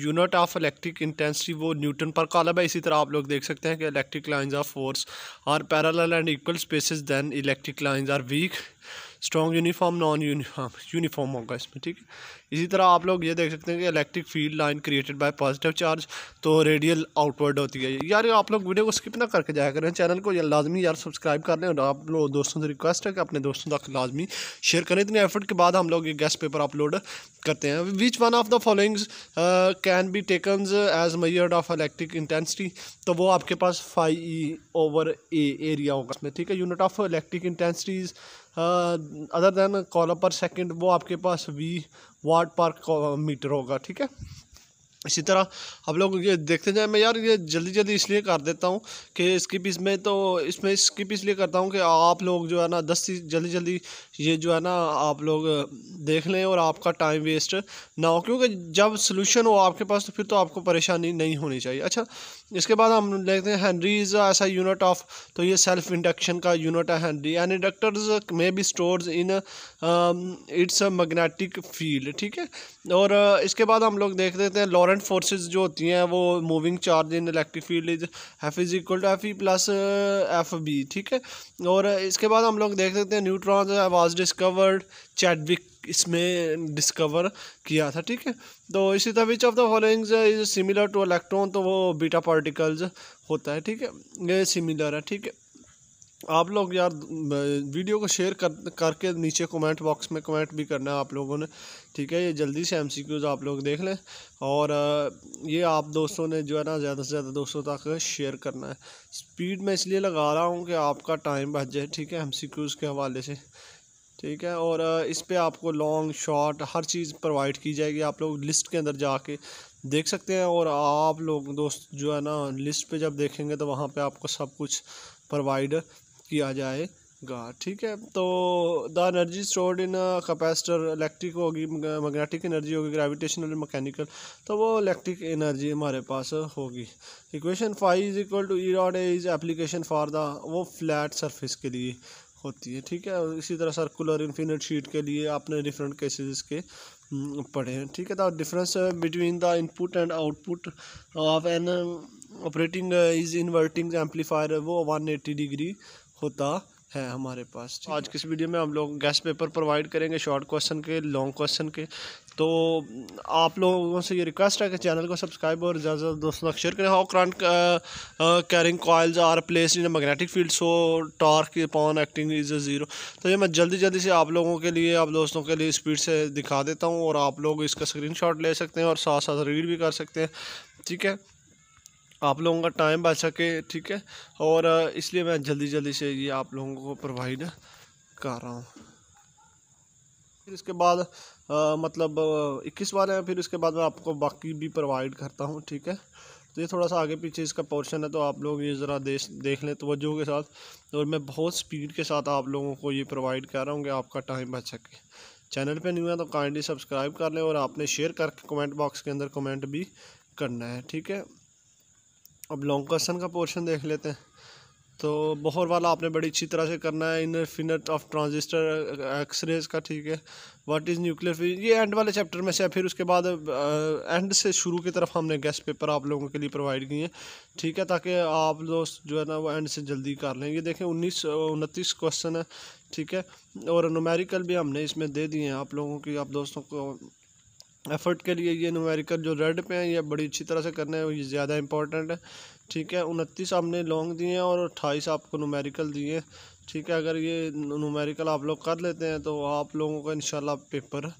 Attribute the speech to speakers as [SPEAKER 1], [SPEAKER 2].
[SPEAKER 1] unit of electric intensity वो newton per coulomb है इसी तरह आप लोग देख सकते हैं कि electric lines of force are parallel and equal spaces then electric lines are weak strong uniform non uniform uniform होगा इसमें ठीक है इसी तरह आप लोग ये देख सकते हैं कि electric field line created by positive charge तो रेडियल आउटवर्ड होती है यार आप लोग वीडियो को स्किप ना करके जाया करें चैनल को या लाजमी यार सब्सक्राइब कर लें और आप लोग दोस्तों से रिक्वेस्ट है कि अपने दोस्तों तक लाजमी शेयर करें इतने एफर्ट के बाद हम लोग ये गेस्ट पेपर अपलोड करते हैं which one of the followings can be taken as mired of electric intensity तो वो आपके पास five E over A area होगा इसमें ठीक है unit of electric intensities other than collar per second वो आपके पास वी वाट पर मीटर होगा ठीक है इसी तरह हम लोग ये देखते जाए मैं यार ये जल्दी जल्दी इसलिए कर देता हूँ कि स्किप इसमें तो इसमें स्किप इसलिए करता हूँ कि आप लोग जो है ना दस जल्दी जल्दी ये जो है ना आप लोग देख लें और आपका टाइम वेस्ट ना हो क्योंकि जब सोल्यूशन हो आपके पास तो फिर तो आपको परेशानी नहीं होनी चाहिए अच्छा इसके बाद हम देखते हैं हैंनरीज ऐसा यूनिट ऑफ तो ये सेल्फ इंडक्शन का यूनिट है henry and inductors may be store in its magnetic field ठीक है और uh, इसके बाद हम लोग देख देते हैं लॉरेंट करंट फोर्सेस जो होती हैं वो moving charge in electric field is F is equal to F E plus F B ठीक है और uh, इसके बाद हम लोग देख सकते हैं न्यूट्रॉन वाज डिस्कवर्ड चैडविक इसमें डिस्कवर किया था ठीक है तो इसी तरह which of the followings is similar to electron तो वो बीटा पार्टिकल्स होता है ठीक है ये सिमिलर है ठीक है आप लोग यार वीडियो को शेयर कर करके नीचे कमेंट बॉक्स में कमेंट भी करना है आप लोगों ने ठीक है ये जल्दी से एमसीक्यूज आप लोग देख लें और ये आप दोस्तों ने जो है ना ज़्यादा से ज़्यादा दोस्तों तक शेयर करना है स्पीड में इसलिए लगा रहा हूँ कि आपका टाइम बच जाए ठीक है क्यूज़ के हवाले से ठीक है और इस पर आपको लॉन्ग शॉर्ट हर चीज़ प्रोवाइड की जाएगी आप लोग लिस्ट के अंदर जाके देख सकते हैं और आप लोग दोस्त जो है ना लिस्ट पे जब देखेंगे तो वहाँ पे आपको सब कुछ प्रोवाइड किया जाएगा ठीक है तो the energy stored in capacitor electric होगी मैग्नेटिक एनर्जी होगी ग्रेविटेशनल एंड मैकेनिकल तो वो इलेक्ट्रिक एनर्जी हमारे पास होगी equation five is equal to E dot A is application for the वो फ्लैट सरफेस के लिए होती है ठीक है इसी तरह सर्कुलर इन्फिनिट शीट के लिए आपने डिफरेंट केसेस के हम्म, पढ़े हैं ठीक है तो difference between the input and output of an operating is inverting amplifier वो 180 डिग्री होता है हमारे पास आज किस वीडियो में हम लोग गैस पेपर प्रोवाइड करेंगे शॉर्ट क्वेश्चन के लॉन्ग क्वेश्चन के तो आप लोगों से ये रिक्वेस्ट है कि चैनल को सब्सक्राइब और ज़्यादा ज़्यादा दोस्तों तक शेयर करें how current carrying coils are place in magnetic field so torque upon acting is a zero तो ये मैं जल्दी जल्दी से आप लोगों के लिए आप दोस्तों के लिए स्पीड से दिखा देता हूँ और आप लोग इसका स्क्रीन ले सकते हैं और साथ साथ रीड भी कर सकते हैं ठीक है आप लोगों का टाइम बच सके ठीक है और इसलिए मैं जल्दी जल्दी से ये आप लोगों को प्रोवाइड कर रहा हूँ फिर इसके बाद आ, मतलब इक्कीस बार है फिर इसके बाद मैं आपको बाकी भी प्रोवाइड करता हूँ ठीक है तो ये थोड़ा सा आगे पीछे इसका पोर्शन है तो आप लोग ये ज़रा देश देख लें तोज्जो के साथ और मैं बहुत स्पीड के साथ आप लोगों को ये प्रोवाइड कर रहा हूँ कि आपका टाइम बच सके चैनल पे नहीं हुआ तो काइंडली सब्सक्राइब कर लें और आपने शेयर करके कमेंट बॉक्स के अंदर कमेंट भी करना है ठीक है अब लॉन्ग क्वेश्चन का पोर्शन देख लेते हैं तो बहुत वाला आपने बड़ी अच्छी तरह से करना है फिनट ऑफ ट्रांजिस्टर एक्सरेज का ठीक है व्हाट इज़ न्यूक्लियर फिजिक्स ये एंड वाले चैप्टर में से फिर उसके बाद एंड से शुरू की तरफ हमने गेस्ट पेपर आप लोगों के लिए प्रोवाइड किए हैं ठीक है ताकि आप दोस्त जो है ना वो एंड से जल्दी कर लें ये देखें उन्नीस उनतीस क्वेश्चन है ठीक है और नोमेरिकल भी हमने इसमें दे दिए हैं आप लोगों की आप दोस्तों को एफर्ट के लिए ये नुमेरिकल जो रेड पे हैं ये बड़ी अच्छी तरह से करने हैं ये ज़्यादा इंपॉर्टेंट है ठीक है उनतीस आपने लॉन्ग दिए हैं और अट्ठाईस आपको नुमेरिकल दिए हैं ठीक है अगर ये नुमेरिकल आप लोग कर लेते हैं तो आप लोगों का इन पेपर